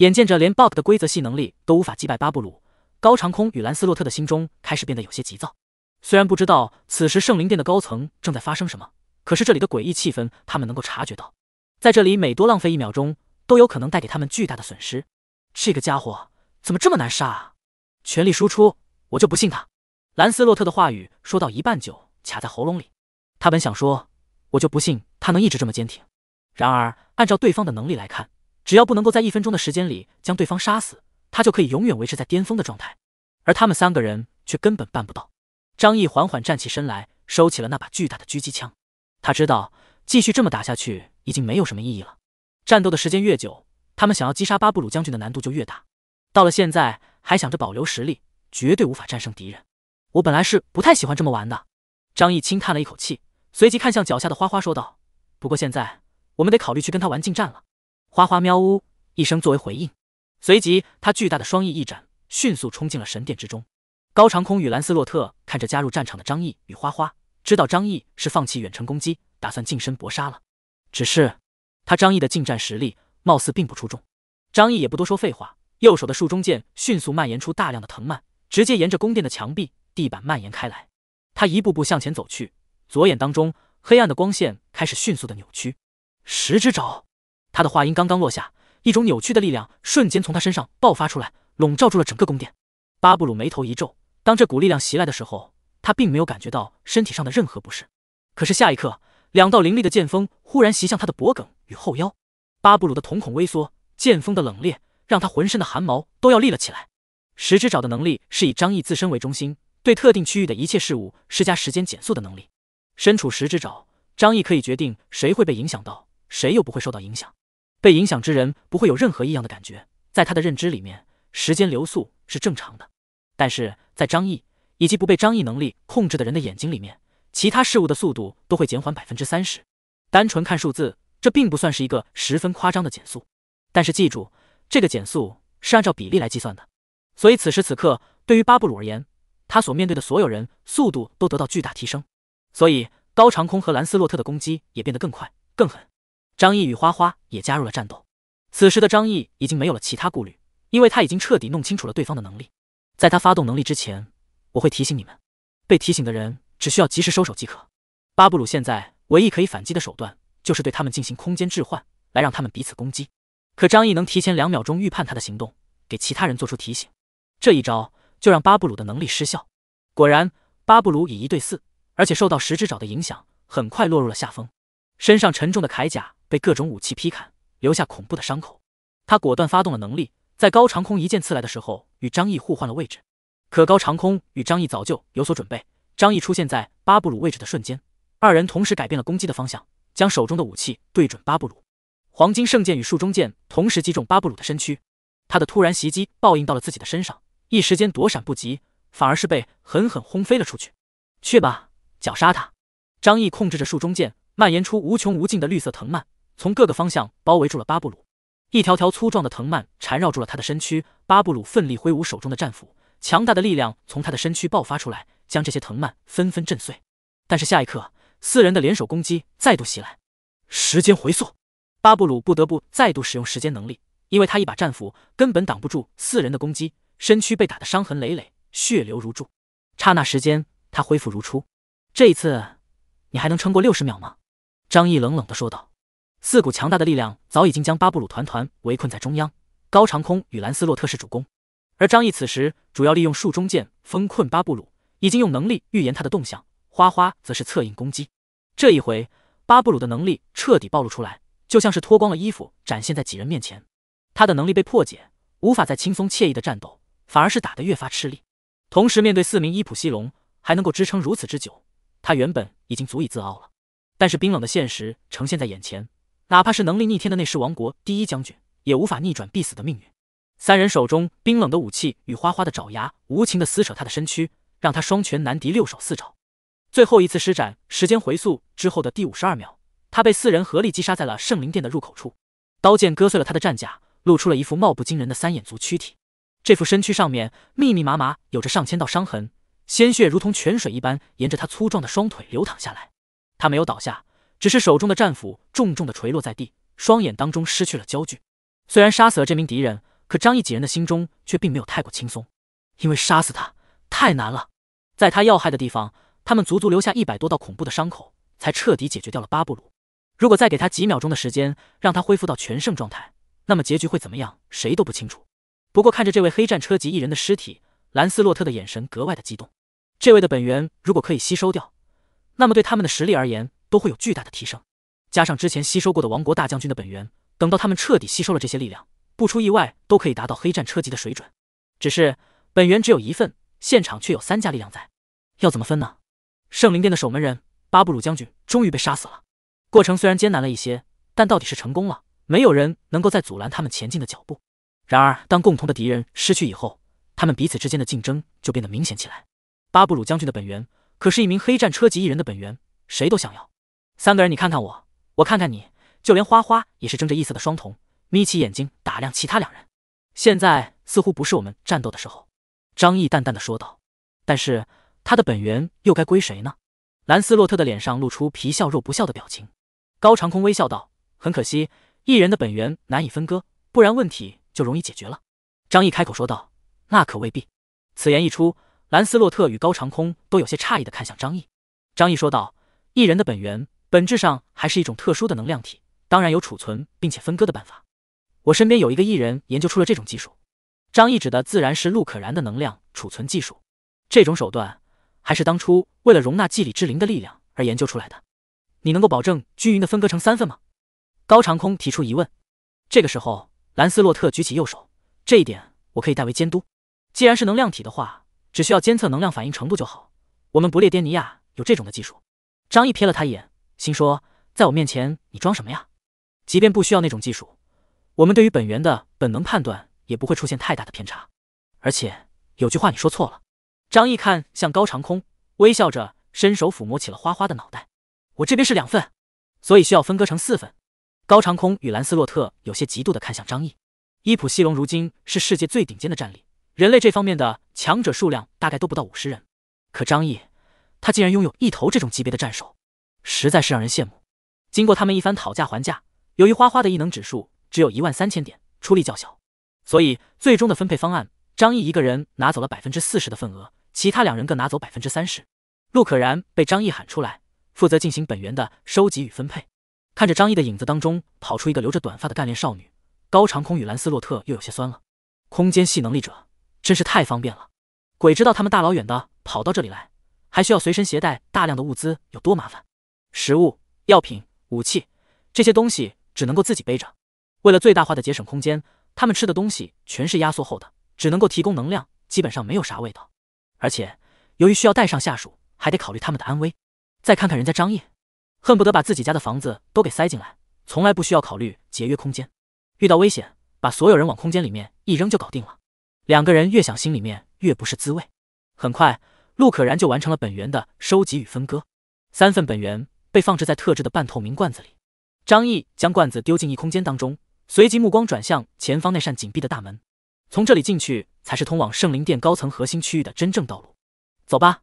眼见着连 bug 的规则系能力都无法击败巴布鲁，高长空与兰斯洛特的心中开始变得有些急躁。虽然不知道此时圣灵殿的高层正在发生什么，可是这里的诡异气氛他们能够察觉到。在这里每多浪费一秒钟，都有可能带给他们巨大的损失。这个家伙怎么这么难杀？啊？全力输出，我就不信他！兰斯洛特的话语说到一半就卡在喉咙里，他本想说“我就不信他能一直这么坚挺”，然而按照对方的能力来看。只要不能够在一分钟的时间里将对方杀死，他就可以永远维持在巅峰的状态。而他们三个人却根本办不到。张毅缓缓站起身来，收起了那把巨大的狙击枪。他知道，继续这么打下去已经没有什么意义了。战斗的时间越久，他们想要击杀巴布鲁将军的难度就越大。到了现在还想着保留实力，绝对无法战胜敌人。我本来是不太喜欢这么玩的。张毅轻叹了一口气，随即看向脚下的花花说道：“不过现在我们得考虑去跟他玩近战了。”花花喵呜一声作为回应，随即他巨大的双翼一展，迅速冲进了神殿之中。高长空与兰斯洛特看着加入战场的张毅与花花，知道张毅是放弃远程攻击，打算近身搏杀了。只是他张毅的近战实力貌似并不出众。张毅也不多说废话，右手的树中剑迅速蔓延出大量的藤蔓，直接沿着宫殿的墙壁、地板蔓延开来。他一步步向前走去，左眼当中黑暗的光线开始迅速的扭曲。十只爪。他的话音刚刚落下，一种扭曲的力量瞬间从他身上爆发出来，笼罩住了整个宫殿。巴布鲁眉头一皱，当这股力量袭来的时候，他并没有感觉到身体上的任何不适。可是下一刻，两道凌厉的剑锋忽然袭向他的脖颈与后腰。巴布鲁的瞳孔微缩，剑锋的冷冽让他浑身的汗毛都要立了起来。十只爪的能力是以张毅自身为中心，对特定区域的一切事物施加时间减速的能力。身处十只爪，张毅可以决定谁会被影响到，谁又不会受到影响。被影响之人不会有任何异样的感觉，在他的认知里面，时间流速是正常的。但是在张毅以及不被张毅能力控制的人的眼睛里面，其他事物的速度都会减缓百分之三十。单纯看数字，这并不算是一个十分夸张的减速。但是记住，这个减速是按照比例来计算的。所以此时此刻，对于巴布鲁而言，他所面对的所有人速度都得到巨大提升。所以高长空和兰斯洛特的攻击也变得更快、更狠。张毅与花花也加入了战斗。此时的张毅已经没有了其他顾虑，因为他已经彻底弄清楚了对方的能力。在他发动能力之前，我会提醒你们，被提醒的人只需要及时收手即可。巴布鲁现在唯一可以反击的手段，就是对他们进行空间置换，来让他们彼此攻击。可张毅能提前两秒钟预判他的行动，给其他人做出提醒，这一招就让巴布鲁的能力失效。果然，巴布鲁以一对四，而且受到十只爪的影响，很快落入了下风，身上沉重的铠甲。被各种武器劈砍，留下恐怖的伤口。他果断发动了能力，在高长空一剑刺来的时候，与张毅互换了位置。可高长空与张毅早就有所准备。张毅出现在巴布鲁位置的瞬间，二人同时改变了攻击的方向，将手中的武器对准巴布鲁。黄金圣剑与树中剑同时击中巴布鲁的身躯。他的突然袭击报应到了自己的身上，一时间躲闪不及，反而是被狠狠轰飞了出去。去吧，绞杀他！张毅控制着树中剑，蔓延出无穷无尽的绿色藤蔓。从各个方向包围住了巴布鲁，一条条粗壮的藤蔓缠绕住了他的身躯。巴布鲁奋力挥舞手中的战斧，强大的力量从他的身躯爆发出来，将这些藤蔓纷纷震碎。但是下一刻，四人的联手攻击再度袭来。时间回溯，巴布鲁不得不再度使用时间能力，因为他一把战斧根本挡不住四人的攻击，身躯被打得伤痕累累，血流如注。刹那时间，他恢复如初。这一次，你还能撑过六十秒吗？张毅冷冷地说道。四股强大的力量早已经将巴布鲁团团围困在中央，高长空与兰斯洛特是主攻，而张毅此时主要利用树中剑封困巴布鲁，已经用能力预言他的动向。花花则是策应攻击。这一回，巴布鲁的能力彻底暴露出来，就像是脱光了衣服展现在几人面前。他的能力被破解，无法再轻松惬意的战斗，反而是打得越发吃力。同时面对四名伊普西龙，还能够支撑如此之久，他原本已经足以自傲了，但是冰冷的现实呈现在眼前。哪怕是能力逆天的那时王国第一将军，也无法逆转必死的命运。三人手中冰冷的武器与花花的爪牙无情的撕扯他的身躯，让他双拳难敌六手四爪。最后一次施展时间回溯之后的第五十二秒，他被四人合力击杀在了圣灵殿的入口处。刀剑割碎了他的战甲，露出了一副貌不惊人的三眼族躯体。这副身躯上面密密麻麻有着上千道伤痕，鲜血如同泉水一般沿着他粗壮的双腿流淌下来。他没有倒下。只是手中的战斧重重的垂落在地，双眼当中失去了焦距。虽然杀死了这名敌人，可张毅几人的心中却并没有太过轻松，因为杀死他太难了。在他要害的地方，他们足足留下一百多道恐怖的伤口，才彻底解决掉了巴布鲁。如果再给他几秒钟的时间，让他恢复到全盛状态，那么结局会怎么样？谁都不清楚。不过看着这位黑战车级一人的尸体，兰斯洛特的眼神格外的激动。这位的本源如果可以吸收掉，那么对他们的实力而言。都会有巨大的提升，加上之前吸收过的王国大将军的本源，等到他们彻底吸收了这些力量，不出意外都可以达到黑战车级的水准。只是本源只有一份，现场却有三家力量在，要怎么分呢？圣灵殿的守门人巴布鲁将军终于被杀死了，过程虽然艰难了一些，但到底是成功了，没有人能够再阻拦他们前进的脚步。然而，当共同的敌人失去以后，他们彼此之间的竞争就变得明显起来。巴布鲁将军的本源可是一名黑战车级异人的本源，谁都想要。三个人，你看看我，我看看你，就连花花也是睁着异色的双瞳，眯起眼睛打量其他两人。现在似乎不是我们战斗的时候，张毅淡淡的说道。但是他的本源又该归谁呢？兰斯洛特的脸上露出皮笑肉不笑的表情。高长空微笑道：“很可惜，异人的本源难以分割，不然问题就容易解决了。”张毅开口说道：“那可未必。”此言一出，兰斯洛特与高长空都有些诧异的看向张毅。张毅说道：“异人的本源。”本质上还是一种特殊的能量体，当然有储存并且分割的办法。我身边有一个艺人研究出了这种技术。张毅指的自然是陆可然的能量储存技术。这种手段还是当初为了容纳祭礼之灵的力量而研究出来的。你能够保证均匀的分割成三份吗？高长空提出疑问。这个时候，兰斯洛特举起右手，这一点我可以代为监督。既然是能量体的话，只需要监测能量反应程度就好。我们不列颠尼亚有这种的技术。张毅瞥了他一眼。心说，在我面前你装什么呀？即便不需要那种技术，我们对于本源的本能判断也不会出现太大的偏差。而且有句话你说错了。张毅看向高长空，微笑着伸手抚摸起了花花的脑袋。我这边是两份，所以需要分割成四份。高长空与兰斯洛特有些嫉妒的看向张毅。伊普西龙如今是世界最顶尖的战力，人类这方面的强者数量大概都不到五十人。可张毅，他竟然拥有一头这种级别的战兽。实在是让人羡慕。经过他们一番讨价还价，由于花花的异能指数只有一万三千点，出力较小，所以最终的分配方案，张毅一个人拿走了百分之四十的份额，其他两人各拿走百分之三十。陆可然被张毅喊出来，负责进行本源的收集与分配。看着张毅的影子当中跑出一个留着短发的干练少女，高长空与兰斯洛特又有些酸了。空间系能力者真是太方便了，鬼知道他们大老远的跑到这里来，还需要随身携带大量的物资有多麻烦。食物、药品、武器这些东西只能够自己背着。为了最大化的节省空间，他们吃的东西全是压缩后的，只能够提供能量，基本上没有啥味道。而且由于需要带上下属，还得考虑他们的安危。再看看人家张叶，恨不得把自己家的房子都给塞进来，从来不需要考虑节约空间。遇到危险，把所有人往空间里面一扔就搞定了。两个人越想，心里面越不是滋味。很快，陆可然就完成了本源的收集与分割，三份本源。被放置在特制的半透明罐子里，张毅将罐子丢进异空间当中，随即目光转向前方那扇紧闭的大门，从这里进去才是通往圣灵殿高层核心区域的真正道路。走吧，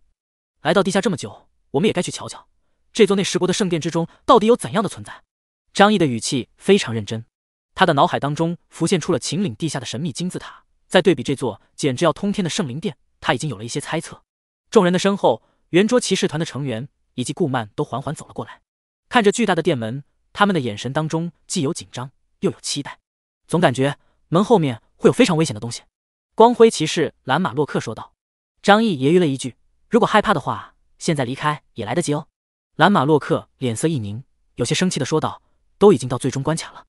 来到地下这么久，我们也该去瞧瞧这座内十国的圣殿之中到底有怎样的存在。张毅的语气非常认真，他的脑海当中浮现出了秦岭地下的神秘金字塔，在对比这座简直要通天的圣灵殿，他已经有了一些猜测。众人的身后，圆桌骑士团的成员。以及顾曼都缓缓走了过来，看着巨大的殿门，他们的眼神当中既有紧张，又有期待，总感觉门后面会有非常危险的东西。光辉骑士兰马洛克说道。张毅揶揄了一句：“如果害怕的话，现在离开也来得及哦。”兰马洛克脸色一凝，有些生气的说道：“都已经到最终关卡了，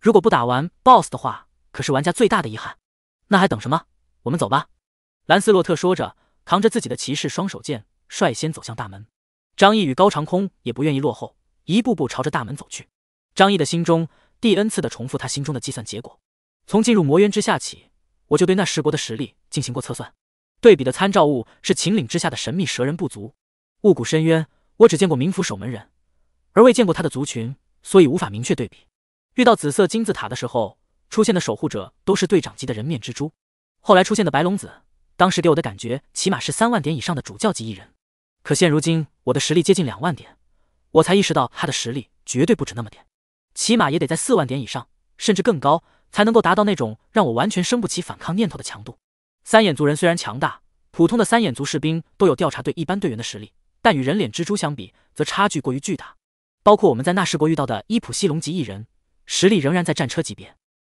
如果不打完 BOSS 的话，可是玩家最大的遗憾。那还等什么？我们走吧。”兰斯洛特说着，扛着自己的骑士双手剑，率先走向大门。张毅与高长空也不愿意落后，一步步朝着大门走去。张毅的心中第 n 次的重复他心中的计算结果：从进入魔渊之下起，我就对那十国的实力进行过测算。对比的参照物是秦岭之下的神秘蛇人部族。雾谷深渊，我只见过冥府守门人，而未见过他的族群，所以无法明确对比。遇到紫色金字塔的时候，出现的守护者都是队长级的人面蜘蛛。后来出现的白龙子，当时给我的感觉起码是三万点以上的主教级艺人。可现如今，我的实力接近两万点，我才意识到他的实力绝对不止那么点，起码也得在四万点以上，甚至更高，才能够达到那种让我完全生不起反抗念头的强度。三眼族人虽然强大，普通的三眼族士兵都有调查队一般队员的实力，但与人脸蜘蛛相比，则差距过于巨大。包括我们在纳什国遇到的伊普西龙级一人，实力仍然在战车级别。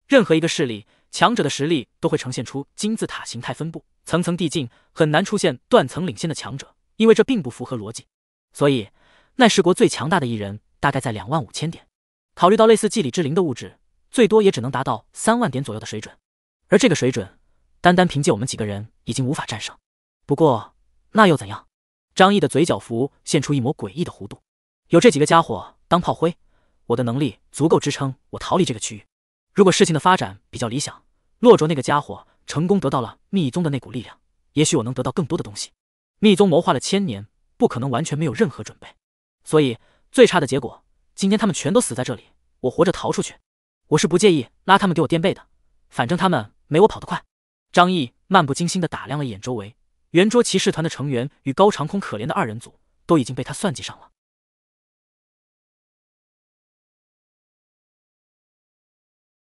任何一个势力，强者的实力都会呈现出金字塔形态分布，层层递进，很难出现断层领先的强者。因为这并不符合逻辑，所以奈十国最强大的一人大概在两万五千点。考虑到类似祭礼之灵的物质，最多也只能达到三万点左右的水准。而这个水准，单单凭借我们几个人已经无法战胜。不过那又怎样？张毅的嘴角浮现出一抹诡异的弧度。有这几个家伙当炮灰，我的能力足够支撑我逃离这个区域。如果事情的发展比较理想，洛卓那个家伙成功得到了密宗的那股力量，也许我能得到更多的东西。密宗谋划了千年，不可能完全没有任何准备，所以最差的结果，今天他们全都死在这里，我活着逃出去，我是不介意拉他们给我垫背的，反正他们没我跑得快。张毅漫不经心地打量了一眼周围，圆桌骑士团的成员与高长空可怜的二人组，都已经被他算计上了。